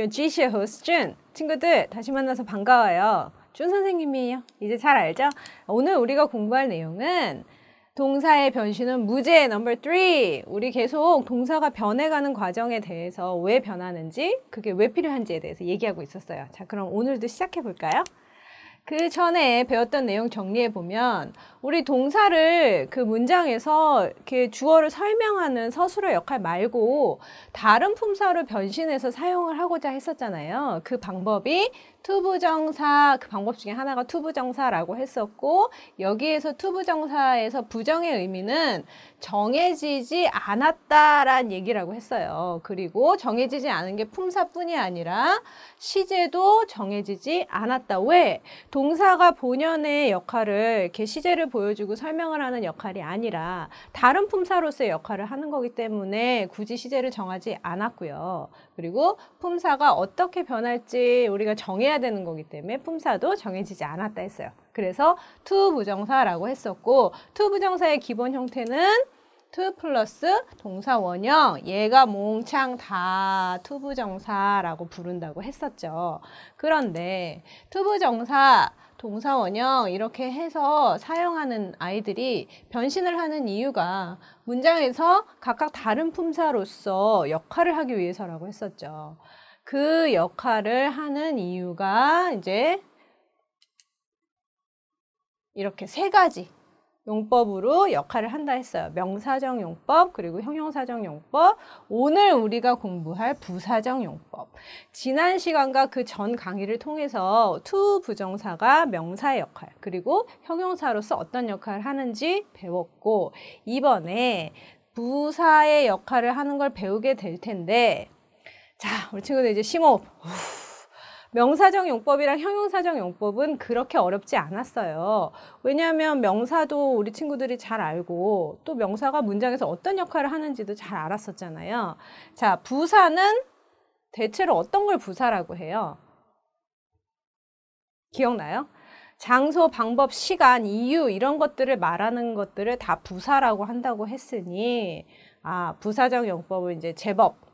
뉴지시 의 호스준 친구들 다시 만나서 반가워요. 준 선생님이에요. 이제 잘 알죠? 오늘 우리가 공부할 내용은 동사의 변신은 무죄 넘버 3. 우리 계속 동사가 변해가는 과정에 대해서 왜 변하는지, 그게 왜 필요한지에 대해서 얘기하고 있었어요. 자, 그럼 오늘도 시작해 볼까요? 그 전에 배웠던 내용 정리해 보면 우리 동사를 그 문장에서 이렇게 주어를 설명하는 서술의 역할 말고 다른 품사로 변신해서 사용을 하고자 했었잖아요. 그 방법이 투부정사 그 방법 중에 하나가 투부정사라고 했었고 여기에서 투부정사에서 부정의 의미는 정해지지 않았다란 얘기라고 했어요. 그리고 정해지지 않은 게 품사뿐이 아니라 시제도 정해지지 않았다. 왜? 동사가 본연의 역할을 이렇게 시제를 보여주고 설명을 하는 역할이 아니라 다른 품사로서의 역할을 하는 거기 때문에 굳이 시제를 정하지 않았고요. 그리고 품사가 어떻게 변할지 우리가 정해 정해야 되는 거기 때문에 품사도 정해지지 않았다 했어요. 그래서 to 부정사라고 했었고 to 부정사의 기본 형태는 to 플러스 동사 원형 얘가 몽창 다 to 부정사라고 부른다고 했었죠. 그런데 to 부정사 동사 원형 이렇게 해서 사용하는 아이들이 변신을 하는 이유가 문장에서 각각 다른 품사로서 역할을 하기 위해서라고 했었죠. 그 역할을 하는 이유가 이제 이렇게 세 가지 용법으로 역할을 한다 했어요. 명사적 용법, 그리고 형용사적 용법, 오늘 우리가 공부할 부사적 용법. 지난 시간과 그 전 강의를 통해서 투 부정사가 명사의 역할, 그리고 형용사로서 어떤 역할을 하는지 배웠고, 이번에 부사의 역할을 하는 걸 배우게 될 텐데, 자, 우리 친구들 이제 심호흡. 명사적 용법이랑 형용사적 용법은 그렇게 어렵지 않았어요. 왜냐하면 명사도 우리 친구들이 잘 알고 또 명사가 문장에서 어떤 역할을 하는지도 잘 알았었잖아요. 자, 부사는 대체로 어떤 걸 부사라고 해요? 기억나요? 장소, 방법, 시간, 이유 이런 것들을 말하는 것들을 다 부사라고 한다고 했으니 아, 부사적 용법은 이제 제법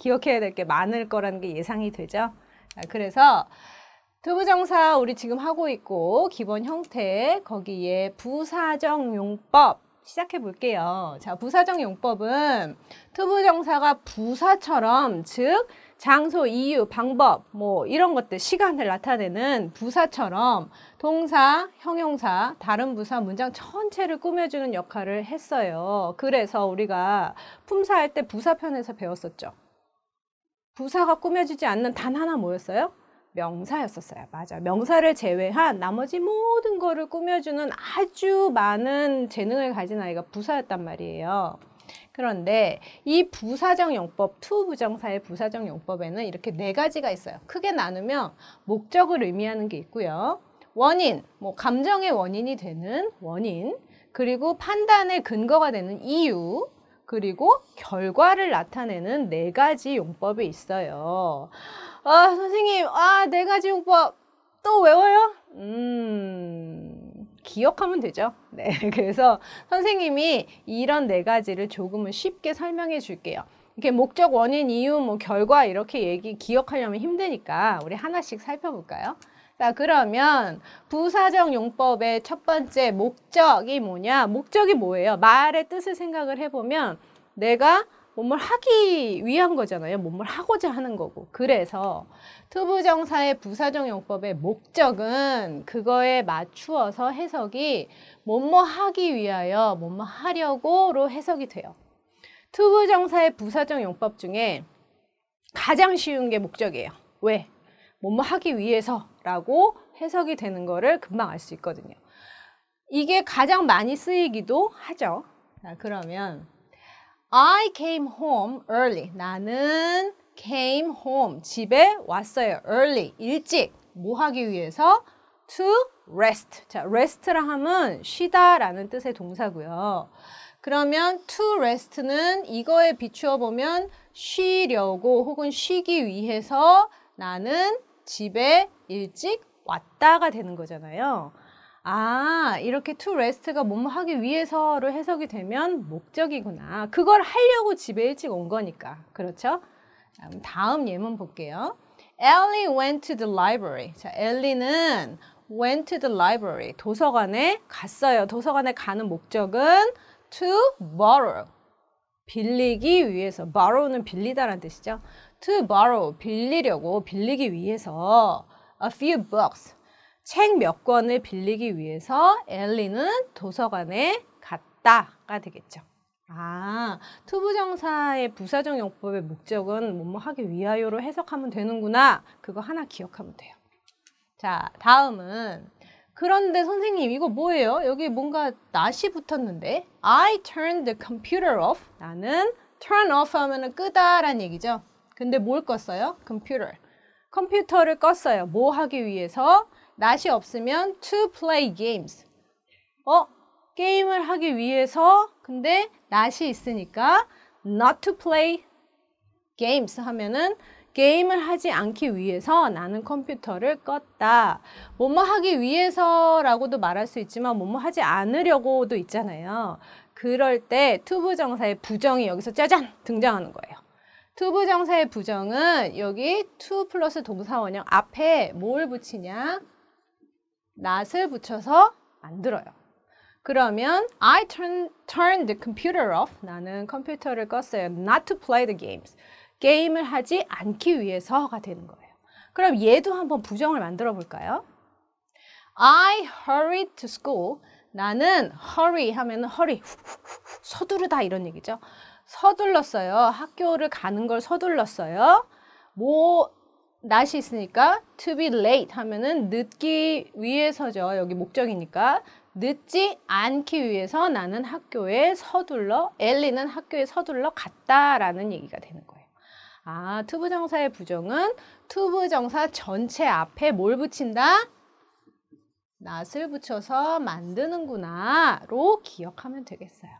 기억해야 될 게 많을 거라는 게 예상이 되죠. 아, 그래서 투부정사 우리 지금 하고 있고 기본 형태 거기에 부사정용법 시작해 볼게요. 자, 부사정용법은 투부정사가 부사처럼 즉 장소, 이유, 방법 뭐 이런 것들 시간을 나타내는 부사처럼 동사, 형용사, 다른 부사, 문장 전체를 꾸며주는 역할을 했어요. 그래서 우리가 품사할 때 부사편에서 배웠었죠. 부사가 꾸며지지 않는 단 하나 뭐였어요? 명사였었어요. 맞아. 명사를 제외한 나머지 모든 거를 꾸며주는 아주 많은 재능을 가진 아이가 부사였단 말이에요. 그런데 이 부사정 용법, 투 부정사의 부사정 용법에는 이렇게 네 가지가 있어요. 크게 나누면 목적을 의미하는 게 있고요. 원인, 뭐 감정의 원인이 되는 원인, 그리고 판단의 근거가 되는 이유, 그리고 결과를 나타내는 네 가지 용법이 있어요. 아, 선생님, 아, 네 가지 용법 또 외워요? 음, 기억하면 되죠. 네, 그래서 선생님이 이런 네 가지를 조금은 쉽게 설명해 줄게요. 이렇게 목적, 원인, 이유, 뭐 결과 이렇게 얘기 기억하려면 힘드니까 우리 하나씩 살펴볼까요? 자, 그러면 부사적 용법의 첫 번째 목적이 뭐냐? 목적이 뭐예요? 말의 뜻을 생각을 해보면 내가 뭔뭘 하기 위한 거잖아요. 뭔뭘 하고자 하는 거고. 그래서 투부정사의 부사정용법의 목적은 그거에 맞추어서 해석이 뭔뭐 하기 위하여, 뭔뭐 하려고로 해석이 돼요. 투부정사의 부사정용법 중에 가장 쉬운 게 목적이에요. 왜? 뭔뭐 하기 위해서라고 해석이 되는 거를 금방 알 수 있거든요. 이게 가장 많이 쓰이기도 하죠. 자, 그러면 I came home early. 나는 came home. 집에 왔어요. early. 일찍. 뭐 하기 위해서? to rest. 자, rest라 함은 쉬다라는 뜻의 동사고요. 그러면 to rest는 이거에 비추어 보면 쉬려고 혹은 쉬기 위해서 나는 집에 일찍 왔다가 되는 거잖아요. 아, 이렇게 to rest가 뭐뭐 하기 위해서로 해석이 되면 목적이구나. 그걸 하려고 집에 일찍 온 거니까. 그렇죠? 다음 예문 볼게요. Ellie went to the library. 자, 엘리는 went to the library. 도서관에 갔어요. 도서관에 가는 목적은 to borrow. 빌리기 위해서. borrow는 빌리다라는 뜻이죠. to borrow. 빌리려고, 빌리기 위해서 a few books. 책몇 권을 빌리기 위해서 엘리는 도서관에 갔다가 되겠죠. 아, 투부정사의 부사정 용법의 목적은 뭐뭐 하기 위하여로 해석하면 되는구나. 그거 하나 기억하면 돼요. 자, 다음은 그런데 선생님 이거 뭐예요? 여기 뭔가 낫이 붙었는데 I turned the computer off. 나는 turn off 하면 끄다 란 얘기죠. 근데 뭘 껐어요? c o 컴퓨터. 컴퓨터를 껐어요. 뭐 하기 위해서? not이 없으면 to play games. 어? 게임을 하기 위해서 근데 not이 있으니까 not to play games 하면은 게임을 하지 않기 위해서 나는 컴퓨터를 껐다. 뭐뭐 하기 위해서라고도 말할 수 있지만 뭐뭐 하지 않으려고도 있잖아요. 그럴 때 투부정사의 부정이 여기서 짜잔 등장하는 거예요. 투부정사의 부정은 여기 투 플러스 동사원형 앞에 뭘 붙이냐? not을 붙여서 만들어요. 그러면 I turn, turn the computer off. 나는 컴퓨터를 껐어요. Not to play the games. 게임을 하지 않기 위해서가 되는 거예요. 그럼 얘도 한번 부정을 만들어 볼까요? I hurried to school. 나는 hurry 하면 hurry, 서두르다 이런 얘기죠. 서둘렀어요. 학교를 가는 걸 서둘렀어요. 뭐 not이 있으니까 to be late 하면은 늦기 위해서죠. 여기 목적이니까. 늦지 않기 위해서 나는 학교에 서둘러, 엘리는 학교에 서둘러 갔다라는 얘기가 되는 거예요. 아, 투부정사의 부정은 투부정사 전체 앞에 뭘 붙인다? 낫을 붙여서 만드는구나로 기억하면 되겠어요.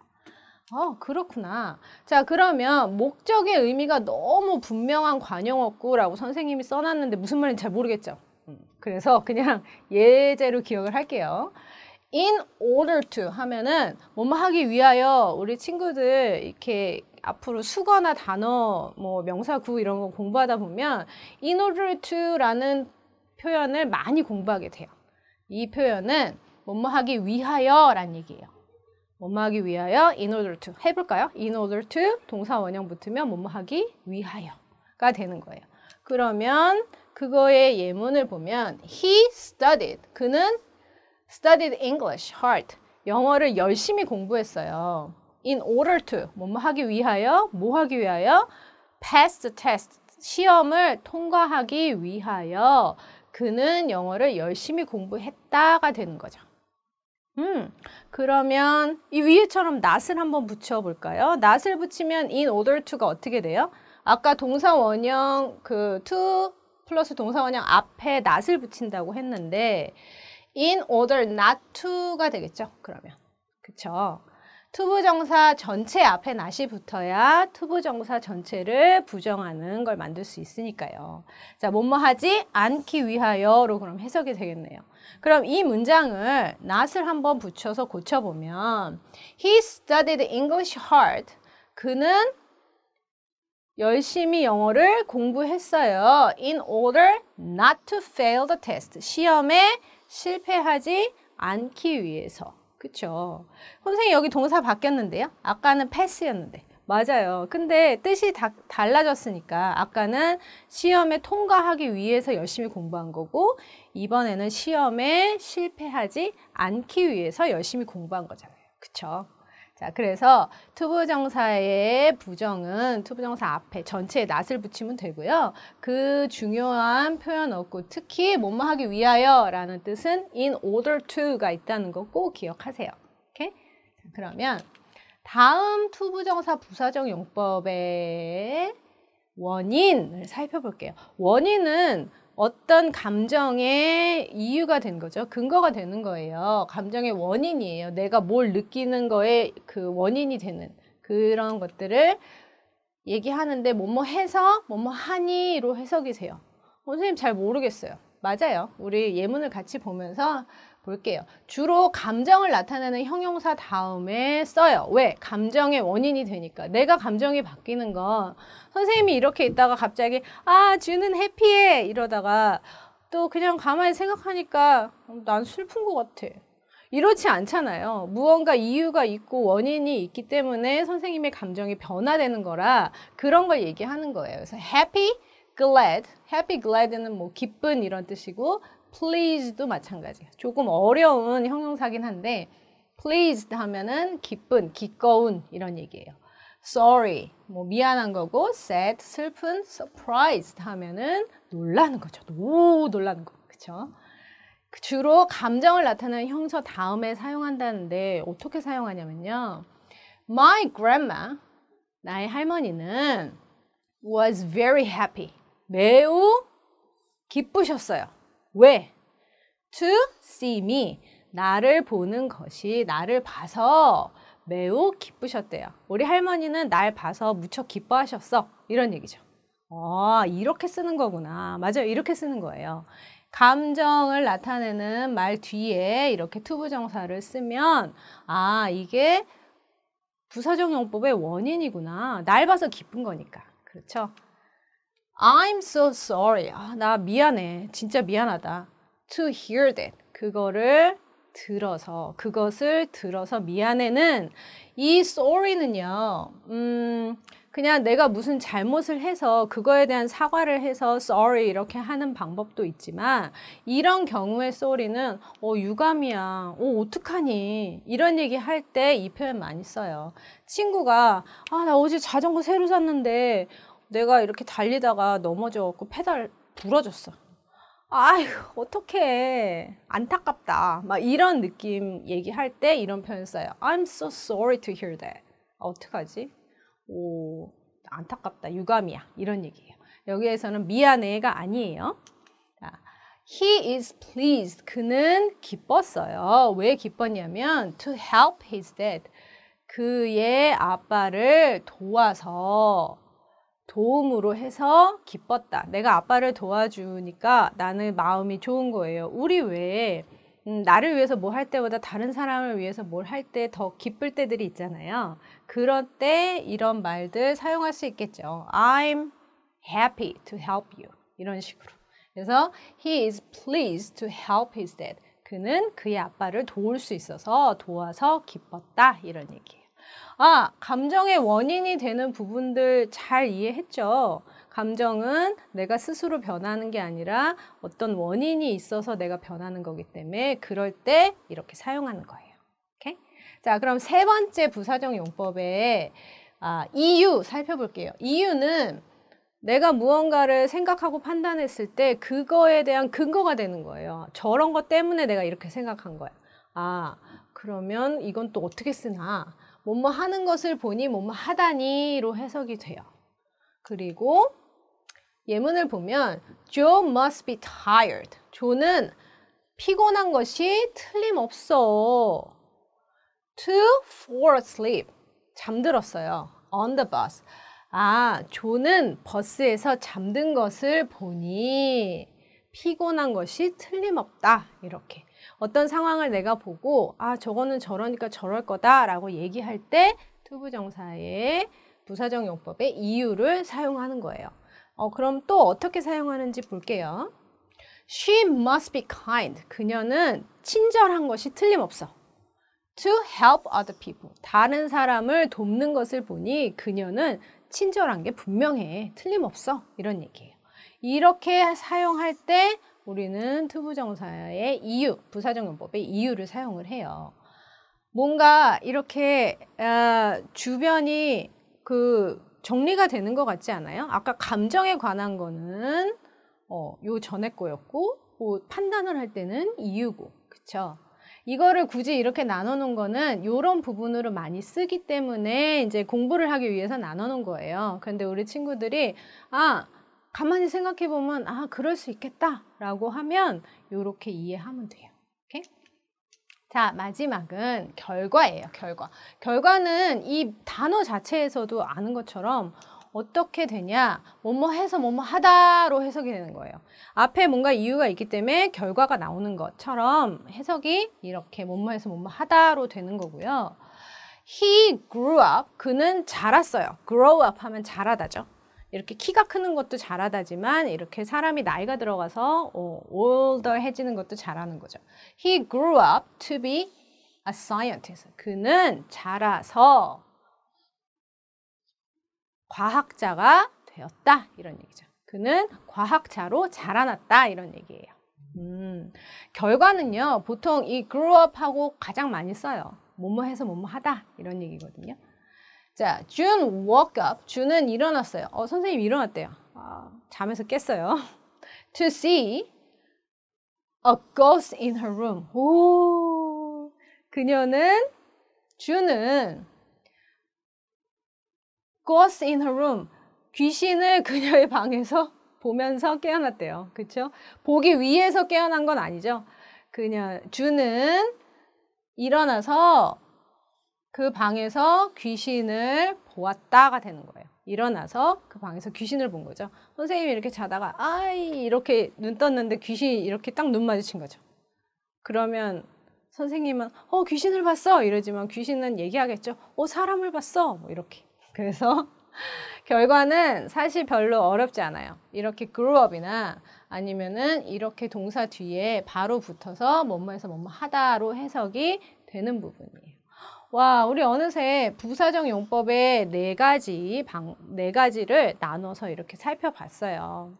어, 그렇구나. 자, 그러면 목적의 의미가 너무 분명한 관용어구라고 선생님이 써놨는데 무슨 말인지 잘 모르겠죠? 음, 그래서 그냥 예제로 기억을 할게요. in order to 하면은 뭐뭐 뭐 하기 위하여 우리 친구들 이렇게 앞으로 수거나 단어 뭐 명사구 이런 거 공부하다 보면 in order to라는 표현을 많이 공부하게 돼요. 이 표현은 뭐뭐 뭐 하기 위하여란 얘기예요. 뭐뭐하기 위하여 in order to 해볼까요? in order to 동사 원형 붙으면 뭐뭐하기 위하여가 되는 거예요. 그러면 그거의 예문을 보면 he studied 그는 studied English hard 영어를 열심히 공부했어요. in order to 뭐뭐하기 위하여 뭐하기 위하여 pass the test 시험을 통과하기 위하여 그는 영어를 열심히 공부했다가 되는 거죠. 음, 그러면 이 위에처럼 낫을 한번 붙여볼까요? 낫을 붙이면 in order to가 어떻게 돼요? 아까 동사원형 그 to 플러스 동사원형 앞에 낫을 붙인다고 했는데 in order not to가 되겠죠? 그러면 그쵸? 투부정사 전체 앞에 낫이 붙어야 투부정사 전체를 부정하는 걸 만들 수 있으니까요. 자, 뭐뭐 하지 않기 위하여로 그럼 해석이 되겠네요. 그럼 이 문장을 낫을 한번 붙여서 고쳐보면 He studied English hard. 그는 열심히 영어를 공부했어요. In order not to fail the test. 시험에 실패하지 않기 위해서. 그쵸 선생님 여기 동사 바뀌었는데요. 아까는 패스였는데. 맞아요. 근데 뜻이 다, 달라졌으니까 아까는 시험에 통과하기 위해서 열심히 공부한 거고 이번에는 시험에 실패하지 않기 위해서 열심히 공부한 거잖아요. 그렇죠? 자, 그래서 투부정사의 부정은 투부정사 앞에 전체에 낫을 붙이면 되고요. 그 중요한 표현 없고 특히 뭐뭐 하기 위하여 라는 뜻은 in order to가 있다는 거 꼭 기억하세요. 오케이? 그러면 다음 투부정사 부사정 용법의 원인을 살펴볼게요. 원인은 어떤 감정의 이유가 된 거죠. 근거가 되는 거예요. 감정의 원인이에요. 내가 뭘 느끼는 거에 그 원인이 되는 그런 것들을 얘기하는데 뭐뭐 해서 뭐뭐 하니로 해석이 돼요. 어, 선생님 잘 모르겠어요. 맞아요. 우리 예문을 같이 보면서 볼게요. 주로 감정을 나타내는 형용사 다음에 써요. 왜? 감정의 원인이 되니까. 내가 감정이 바뀌는 건 선생님이 이렇게 있다가 갑자기 아, 주는 해피해 이러다가 또 그냥 가만히 생각하니까 난 슬픈 것 같아. 이렇지 않잖아요. 무언가 이유가 있고 원인이 있기 때문에 선생님의 감정이 변화되는 거라 그런 걸 얘기하는 거예요. 그래서 happy, glad, happy, glad는 뭐 기쁜 이런 뜻이고 p l e a s e 도 마찬가지. 조금 어려운 형용사긴 한데 pleased 하면은 기쁜, 기꺼운 이런 얘기예요. sorry 뭐 미안한 거고 sad 슬픈 surprised 하면은 놀라는 거죠. 오 놀라는 거. 그렇죠? 주로 감정을 나타내는 형사 다음에 사용한다는데 어떻게 사용하냐면요. My grandma 나의 할머니는 was very happy 매우 기쁘셨어요. 왜? To see me. 나를 보는 것이 나를 봐서 매우 기쁘셨대요. 우리 할머니는 날 봐서 무척 기뻐하셨어. 이런 얘기죠. 아, 이렇게 쓰는 거구나. 맞아요. 이렇게 쓰는 거예요. 감정을 나타내는 말 뒤에 이렇게 투부정사를 쓰면 아, 이게 부사적 용법의 원인이구나. 날 봐서 기쁜 거니까. 그렇죠? I'm so sorry. 아, 나 미안해. 진짜 미안하다. To hear that. 그거를 들어서, 그것을 들어서 미안해는 이 sorry는요, 음, 그냥 내가 무슨 잘못을 해서 그거에 대한 사과를 해서 sorry 이렇게 하는 방법도 있지만 이런 경우의 sorry는 어 유감이야. 어 어떡하니? 이런 얘기 할 때 이 표현 많이 써요. 친구가 아 나 어제 자전거 새로 샀는데 내가 이렇게 달리다가 넘어져갖고 페달 부러졌어. 아휴, 어떡해. 안타깝다. 막 이런 느낌 얘기할 때 이런 표현 써요. I'm so sorry to hear that. 아, 어떡하지? 오, 안타깝다. 유감이야. 이런 얘기예요. 여기에서는 미안해가 아니에요. He is pleased. 그는 기뻤어요. 왜 기뻤냐면 to help his dad. 그의 아빠를 도와서 도움으로 해서 기뻤다. 내가 아빠를 도와주니까 나는 마음이 좋은 거예요. 우리 외에 음, 나를 위해서 뭐 할 때보다 다른 사람을 위해서 뭘 할 때 더 기쁠 때들이 있잖아요. 그럴때 이런 말들 사용할 수 있겠죠. I'm happy to help you. 이런 식으로. 그래서 he is pleased to help his dad. 그는 그의 아빠를 도울 수 있어서 도와서 기뻤다. 이런 얘기. 아, 감정의 원인이 되는 부분들 잘 이해했죠? 감정은 내가 스스로 변하는 게 아니라 어떤 원인이 있어서 내가 변하는 거기 때문에 그럴 때 이렇게 사용하는 거예요. 오케이? 자, 그럼 세 번째 부사적 용법의 아, 이유 살펴볼게요. 이유는 내가 무언가를 생각하고 판단했을 때 그거에 대한 근거가 되는 거예요. 저런 것 때문에 내가 이렇게 생각한 거야. 아, 그러면 이건 또 어떻게 쓰나? 뭐뭐 하는 것을 보니 뭐뭐 하다니로 해석이 돼요. 그리고 예문을 보면 Joe must be tired. 조는 피곤한 것이 틀림없어. To fall asleep. 잠들었어요. On the bus. 아, 조는 버스에서 잠든 것을 보니 피곤한 것이 틀림없다. 이렇게. 어떤 상황을 내가 보고 아 저거는 저러니까 저럴 거다라고 얘기할 때 투부정사의 부사정용법의 이유를 사용하는 거예요. 어, 그럼 또 어떻게 사용하는지 볼게요. She must be kind. 그녀는 친절한 것이 틀림없어. To help other people. 다른 사람을 돕는 것을 보니 그녀는 친절한 게 분명해. 틀림없어. 이런 얘기예요. 이렇게 사용할 때 우리는 투부정사의 이유, 부사정용법의 이유를 사용을 해요. 뭔가 이렇게 어, 주변이 그 정리가 되는 것 같지 않아요? 아까 감정에 관한 거는 어, 요 전에 거였고 뭐 판단을 할 때는 이유고 그쵸? 이거를 굳이 이렇게 나눠놓은 거는 이런 부분으로 많이 쓰기 때문에 이제 공부를 하기 위해서 나눠놓은 거예요. 그런데 우리 친구들이 아 가만히 생각해 보면 아 그럴 수 있겠다라고 하면 이렇게 이해하면 돼요. 오케이? 자 마지막은 결과예요. 결과. 결과는 이 단어 자체에서도 아는 것처럼 어떻게 되냐 뭐뭐 해서 뭐뭐 하다로 해석이 되는 거예요. 앞에 뭔가 이유가 있기 때문에 결과가 나오는 것처럼 해석이 이렇게 뭐뭐 해서 뭐뭐 하다로 되는 거고요. He grew up. 그는 자랐어요. grow up 하면 자라다죠. 이렇게 키가 크는 것도 잘하다지만 이렇게 사람이 나이가 들어가서 어, older해지는 것도 잘하는 거죠. He grew up to be a scientist. 그는 자라서 과학자가 되었다 이런 얘기죠. 그는 과학자로 자라났다 이런 얘기예요. 음, 결과는요 보통 이 grew up하고 가장 많이 써요. 뭐 뭐 해서 뭐 뭐 하다 이런 얘기거든요. 자, June woke up. j u 은 일어났어요. 어, 선생님 일어났대요. 아, 잠에서 깼어요. to see a ghost in her room. 오, 그녀는 주는 ghost in her room. 귀신을 그녀의 방에서 보면서 깨어났대요. 그렇죠? 보기 위해서 깨어난 건 아니죠. 그녀 주는 일어나서 그 방에서 귀신을 보았다가 되는 거예요. 일어나서 그 방에서 귀신을 본 거죠. 선생님이 이렇게 자다가 아이 이렇게 눈 떴는데 귀신이 이렇게 딱 눈 마주친 거죠. 그러면 선생님은 어 귀신을 봤어 이러지만 귀신은 얘기하겠죠. 어 사람을 봤어 뭐 이렇게. 그래서 결과는 사실 별로 어렵지 않아요. 이렇게 그룹업이나 아니면은 이렇게 동사 뒤에 바로 붙어서 뭐뭐해서 뭐뭐 하다로 해석이 되는 부분이에요. 와, 우리 어느새 부사정 용법의 네 가지 방, 네 가지를 나눠서 이렇게 살펴봤어요.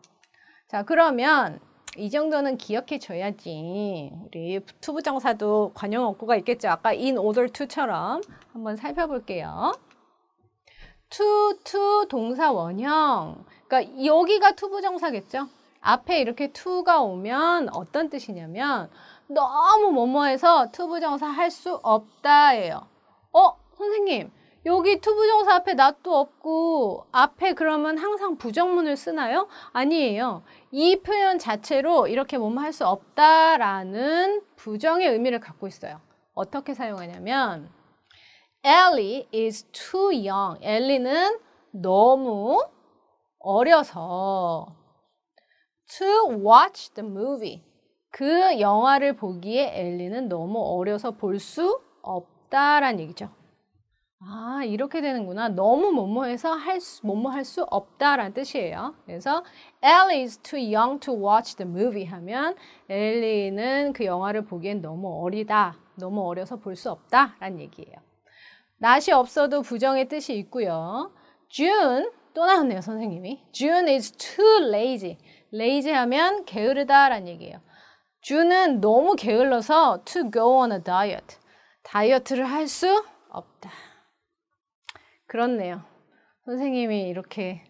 자, 그러면 이 정도는 기억해 줘야지. 우리 투부정사도 관용 어구가 있겠죠. 아까 in order to처럼 한번 살펴볼게요. to, to 동사 원형. 그러니까 여기가 투부정사겠죠. 앞에 이렇게 to가 오면 어떤 뜻이냐면 너무 뭐뭐해서 투부정사 할 수 없다예요. 어? 선생님 여기 투부정사 앞에 낫도 없고 앞에 그러면 항상 부정문을 쓰나요? 아니에요. 이 표현 자체로 이렇게 뭐뭐 할수 없다라는 부정의 의미를 갖고 있어요. 어떻게 사용하냐면 Ellie is too young. 엘리는 너무 어려서 to watch the movie. 그 영화를 보기에 엘리는 너무 어려서 볼 수 없다. 없다라는 얘기죠. 아, 이렇게 되는구나. 너무 뭐뭐해서 할 수, 뭐뭐 할수 없다라는 뜻이에요. 그래서 Ellie is too young to watch the movie 하면 엘리는 그 영화를 보기엔 너무 어리다. 너무 어려서 볼 수 없다라는 얘기예요. 낯이 없어도 부정의 뜻이 있고요. June 또 나왔네요, 선생님이. June is too lazy. lazy 하면 게으르다라는 얘기예요. June은 너무 게을러서 to go on a diet. 다이어트를 할 수 없다. 그렇네요. 선생님이 이렇게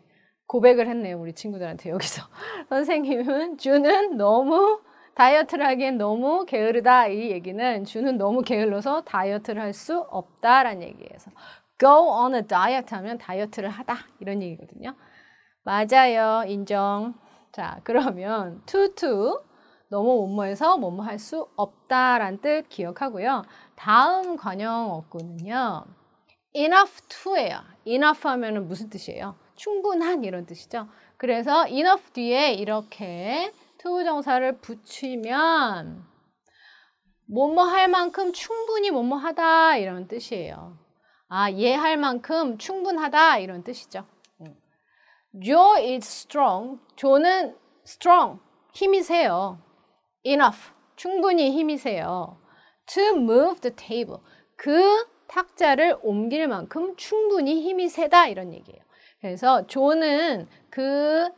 고백을 했네요. 우리 친구들한테 여기서. 선생님은 주는 너무 다이어트를 하기엔 너무 게으르다. 이 얘기는 주는 너무 게을러서 다이어트를 할 수 없다라는 얘기에서 go on a diet 하면 다이어트를 하다 이런 얘기거든요. 맞아요. 인정. 자, 그러면 투투 너무 뭐뭐해서 뭐뭐 할수 없다란 뜻 기억하고요. 다음 관용 어구는요. enough to예요. enough 하면 무슨 뜻이에요? 충분한 이런 뜻이죠. 그래서 enough 뒤에 이렇게 to 정사를 붙이면 뭐뭐 할 만큼 충분히 뭐뭐 하다 이런 뜻이에요. 아, 얘할 만큼 충분하다 이런 뜻이죠. Joe 음. is strong. 조는 strong, 힘이 세요. enough 충분히 힘이세요. to move the table 그 탁자를 옮길 만큼 충분히 힘이 세다 이런 얘기예요. 그래서 존은 그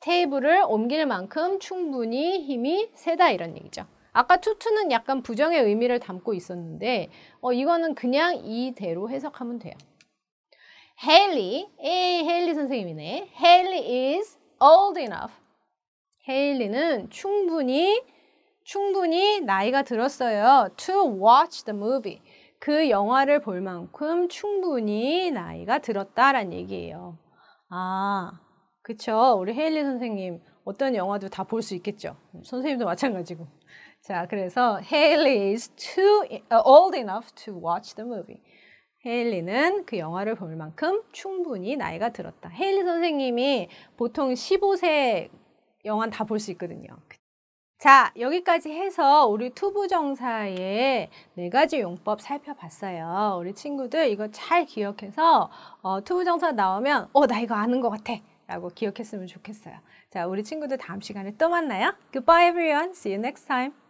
테이블을 옮길 만큼 충분히 힘이 세다 이런 얘기죠. 아까 투투는 약간 부정의 의미를 담고 있었는데 어, 이거는 그냥 이대로 해석하면 돼요. 헤일리, 에이 헤일리 선생님이네. 헤일리 is old enough. 헤일리는 충분히 충분히 나이가 들었어요. To watch the movie. 그 영화를 볼 만큼 충분히 나이가 들었다는 얘기예요. 아, 그쵸. 우리 헤일리 선생님 어떤 영화도 다 볼 수 있겠죠. 선생님도 마찬가지고. 자, 그래서 Haley is too uh, old enough to watch the movie. 헤일리는 그 영화를 볼 만큼 충분히 나이가 들었다. 헤일리 선생님이 보통 15세 영화 는다 볼 수 있거든요. 자, 여기까지 해서 우리 투부정사의 네 가지 용법 살펴봤어요. 우리 친구들 이거 잘 기억해서 어, 투부정사 나오면 어, 나 이거 아는 것 같아. 라고 기억했으면 좋겠어요. 자, 우리 친구들 다음 시간에 또 만나요. Goodbye everyone. See you next time.